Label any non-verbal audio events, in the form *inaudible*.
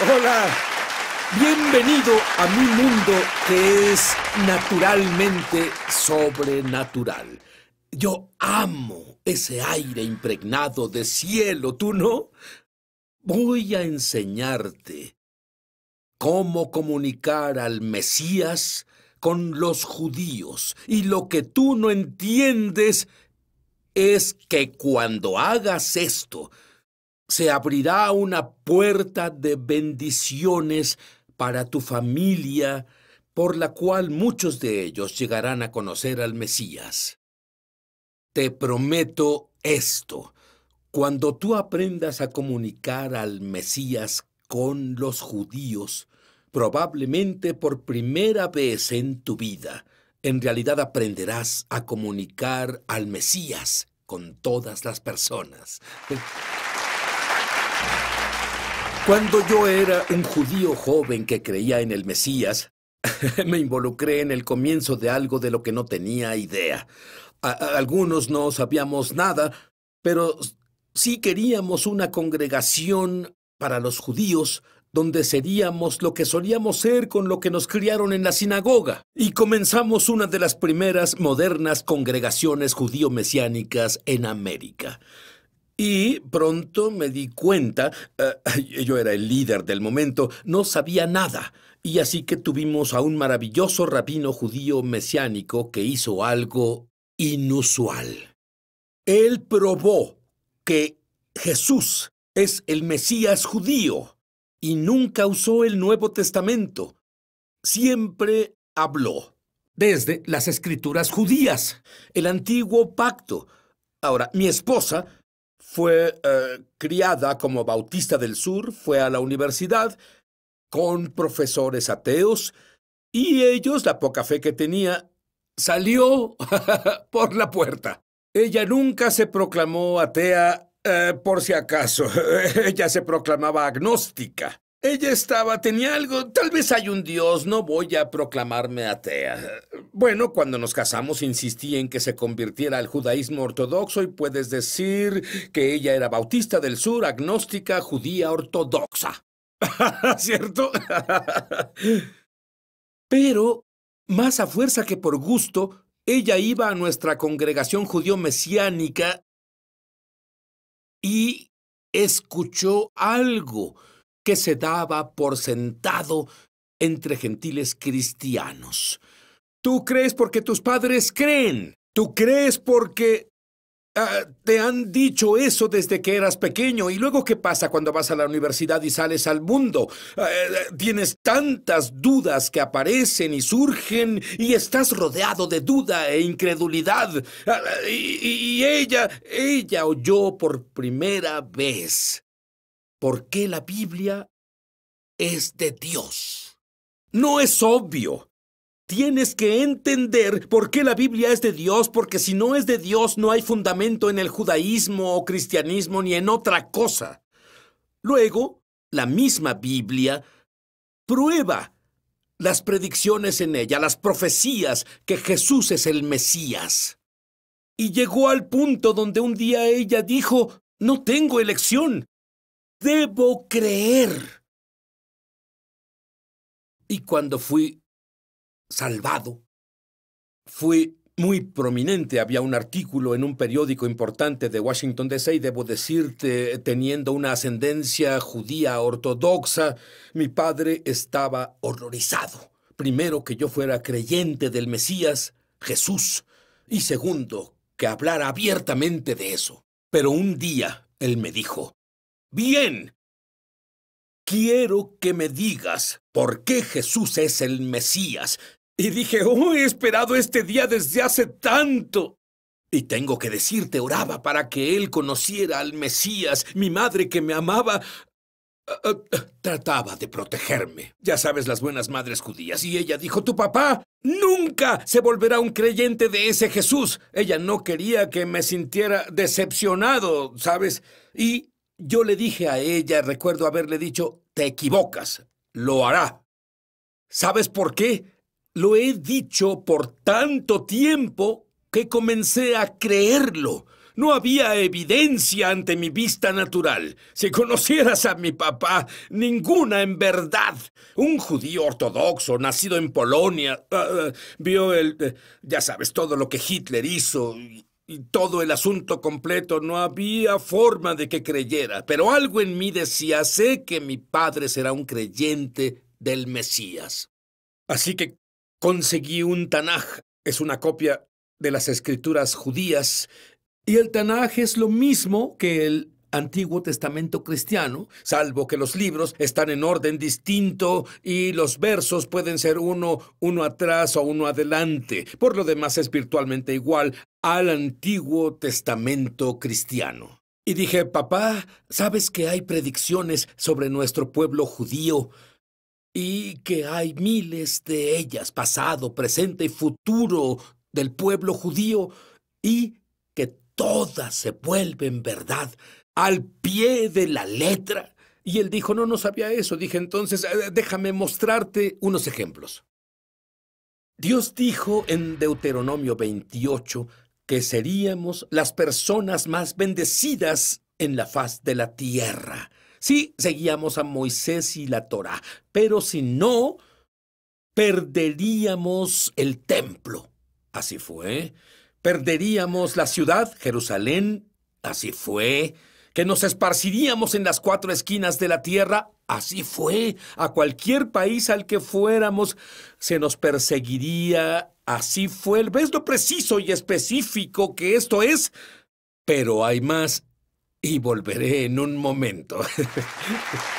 Hola, bienvenido a mi mundo que es naturalmente sobrenatural. Yo amo ese aire impregnado de cielo, ¿tú no? Voy a enseñarte cómo comunicar al Mesías con los judíos. Y lo que tú no entiendes es que cuando hagas esto, se abrirá una puerta de bendiciones para tu familia, por la cual muchos de ellos llegarán a conocer al Mesías. Te prometo esto, cuando tú aprendas a comunicar al Mesías con los judíos, probablemente por primera vez en tu vida, en realidad aprenderás a comunicar al Mesías con todas las personas. Cuando yo era un judío joven que creía en el Mesías, *laughs* me involucré en el comienzo de algo de lo que no tenía idea. algunos no sabíamos nada, pero sí queríamos una congregación para los judíos donde seríamos lo que solíamos ser con lo que nos criaron en la sinagoga, y comenzamos una de las primeras modernas congregaciones judío-mesiánicas en América. Y pronto me di cuenta, eh, *laughs* yo era el líder del momento, no sabía nada. Y así que tuvimos a un maravilloso rabino judío mesiánico que hizo algo inusual. Él probó que Jesús es el Mesías judío y nunca usó el Nuevo Testamento. Siempre habló desde las escrituras judías, el antiguo pacto. Ahora, mi esposa fue eh, criada como bautista del sur, fue a la universidad con profesores ateos y ellos, la poca fe que tenía, salió *laughs* por la puerta. Ella nunca se proclamó atea eh, por si acaso, *laughs* ella se proclamaba agnóstica. Ella estaba, tenía algo, tal vez hay un Dios, no voy a proclamarme atea. Bueno, cuando nos casamos insistí en que se convirtiera al judaísmo ortodoxo y puedes decir que ella era bautista del sur, agnóstica, judía ortodoxa. *laughs* ¿Cierto? *laughs* Pero, más a fuerza que por gusto, ella iba a nuestra congregación judío-mesiánica y escuchó algo que se daba por sentado entre gentiles cristianos. Tú crees porque tus padres creen. Tú crees porque ah, te han dicho eso desde que eras pequeño. ¿Y luego qué pasa cuando vas a la universidad y sales al mundo? Ah, eh, tienes tantas dudas que aparecen y surgen y estás rodeado de duda e incredulidad. Ah, y ella, ella oyó por primera vez por qué la Biblia es de Dios. No es obvio. Tienes que entender por qué la Biblia es de Dios, porque si no es de Dios no hay fundamento en el judaísmo o cristianismo ni en otra cosa. Luego, la misma Biblia prueba las predicciones en ella, las profecías que Jesús es el Mesías. Y llegó al punto donde un día ella dijo, no tengo elección, debo creer. Y cuando fui salvado, fui muy prominente. Había un artículo en un periódico importante de Washington DC y debo decirte, teniendo una ascendencia judía ortodoxa, mi padre estaba horrorizado. Primero, que yo fuera creyente del Mesías, Jesús, y segundo, que hablara abiertamente de eso. Pero un día él me dijo, Bien. Quiero que me digas por qué Jesús es el Mesías. Y dije, oh, he esperado este día desde hace tanto. Y tengo que decirte, oraba para que él conociera al Mesías. Mi madre que me amaba ah, ah, ah, trataba de protegerme. Ya sabes las buenas madres judías. Y ella dijo, tu papá nunca se volverá un creyente de ese Jesús. Ella no quería que me sintiera decepcionado, ¿sabes? Y yo le dije a ella, recuerdo haberle dicho, te equivocas, lo hará. ¿Sabes por qué? Lo he dicho por tanto tiempo que comencé a creerlo. No había evidencia ante mi vista natural. Si conocieras a mi papá, ninguna en verdad. Un judío ortodoxo, nacido en Polonia, ah, ah, vio el... Eh, ya sabes, todo lo que Hitler hizo y, y todo el asunto completo, no había forma de que creyera, pero algo en mí decía, sé que mi padre será un creyente del Mesías. Así que conseguí un Tanaj, es una copia de las escrituras judías, y el Tanaj es lo mismo que el Antiguo Testamento cristiano, salvo que los libros están en orden distinto y los versos pueden ser uno, uno atrás o uno adelante. Por lo demás es virtualmente igual al Antiguo Testamento cristiano. Y dije, papá, ¿sabes que hay predicciones sobre nuestro pueblo judío? Y que hay miles de ellas, pasado, presente y futuro del pueblo judío. Y todas se vuelven verdad al pie de la letra. Y él dijo, no, no sabía eso. Dije, entonces, eh, déjame mostrarte unos ejemplos. Dios dijo en Deuteronomio 28 que seríamos las personas más bendecidas en la faz de la tierra. Sí, seguíamos a Moisés y la Torá, pero si no, perderíamos el templo. Así fue. Perderíamos la ciudad, Jerusalén, así fue. Que nos esparciríamos en las cuatro esquinas de la tierra, así fue. A cualquier país al que fuéramos, se nos perseguiría, así fue. ¿Ves lo preciso y específico que esto es? Pero hay más y volveré en un momento. *laughs*